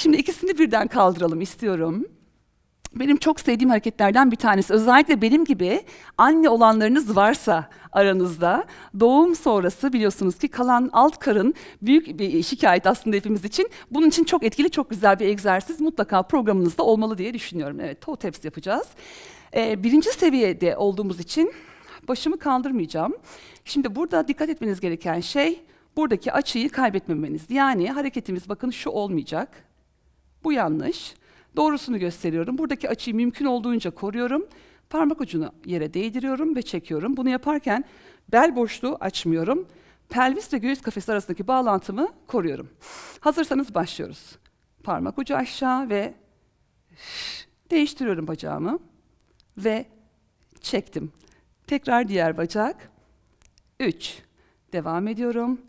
Şimdi ikisini birden kaldıralım istiyorum. Benim çok sevdiğim hareketlerden bir tanesi. Özellikle benim gibi anne olanlarınız varsa aranızda doğum sonrası biliyorsunuz ki kalan alt karın büyük bir şikayet aslında hepimiz için. Bunun için çok etkili, çok güzel bir egzersiz mutlaka programınızda olmalı diye düşünüyorum. Evet, toe taps yapacağız. Ee, birinci seviyede olduğumuz için başımı kaldırmayacağım. Şimdi burada dikkat etmeniz gereken şey buradaki açıyı kaybetmemeniz. Yani hareketimiz bakın şu olmayacak. Bu yanlış. Doğrusunu gösteriyorum. Buradaki açıyı mümkün olduğunca koruyorum. Parmak ucunu yere değdiriyorum ve çekiyorum. Bunu yaparken bel boşluğu açmıyorum. Pelvis ve göğüs kafesi arasındaki bağlantımı koruyorum. Hazırsanız başlıyoruz. Parmak ucu aşağı ve değiştiriyorum bacağımı ve çektim. Tekrar diğer bacak. 3. Devam ediyorum.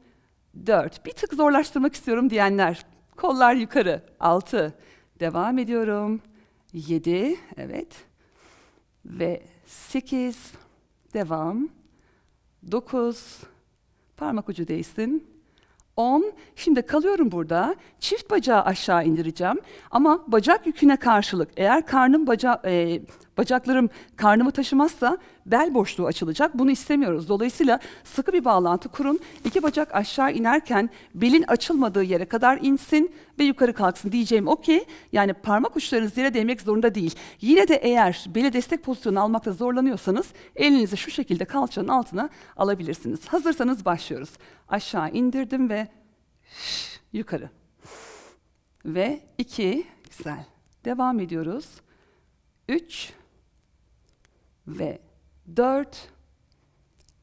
4. Bir tık zorlaştırmak istiyorum diyenler Kollar yukarı. altı Devam ediyorum. yedi Evet. Ve sekiz Devam. dokuz Parmak ucu değsin. 10. Şimdi kalıyorum burada. Çift bacağı aşağı indireceğim. Ama bacak yüküne karşılık eğer karnım baca e, bacaklarım karnımı taşımazsa bel boşluğu açılacak. Bunu istemiyoruz. Dolayısıyla sıkı bir bağlantı kurun. İki bacak aşağı inerken belin açılmadığı yere kadar insin ve yukarı kalksın diyeceğim o ki yani parmak uçlarınız yere değmek zorunda değil. Yine de eğer beli destek pozisyonu almakta zorlanıyorsanız elinizi şu şekilde kalçanın altına alabilirsiniz. Hazırsanız başlıyoruz. Aşağı indirdim ve yukarı. Ve iki, güzel. Devam ediyoruz. Üç, ve 4.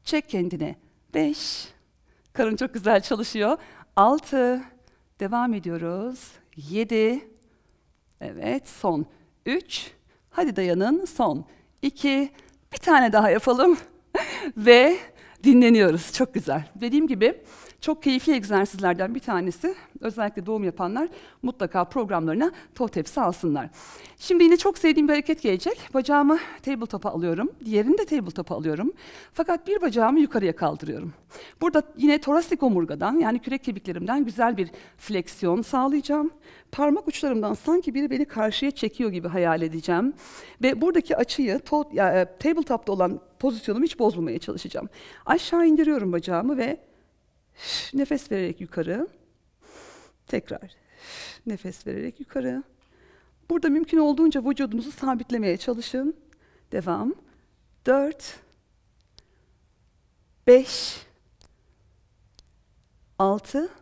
Çek kendine. 5. Karın çok güzel çalışıyor. 6. Devam ediyoruz. 7. Evet, son. 3. Hadi dayanın. Son. 2. Bir tane daha yapalım. ve dinleniyoruz. Çok güzel. Dediğim gibi çok keyifli egzersizlerden bir tanesi. Özellikle doğum yapanlar mutlaka programlarına toe tepsi alsınlar. Şimdi yine çok sevdiğim bir hareket gelecek. Bacağımı tabletop'a alıyorum. Diğerini de table tabletop'a alıyorum. Fakat bir bacağımı yukarıya kaldırıyorum. Burada yine torasik omurgadan yani kürek kemiklerimden güzel bir fleksiyon sağlayacağım. Parmak uçlarımdan sanki biri beni karşıya çekiyor gibi hayal edeceğim. Ve buradaki açıyı table tabletop'ta olan pozisyonumu hiç bozmamaya çalışacağım. Aşağı indiriyorum bacağımı ve nefes vererek yukarı. Tekrar nefes vererek yukarı. Burada mümkün olduğunca vücudunuzu sabitlemeye çalışın. Devam. 4 5 6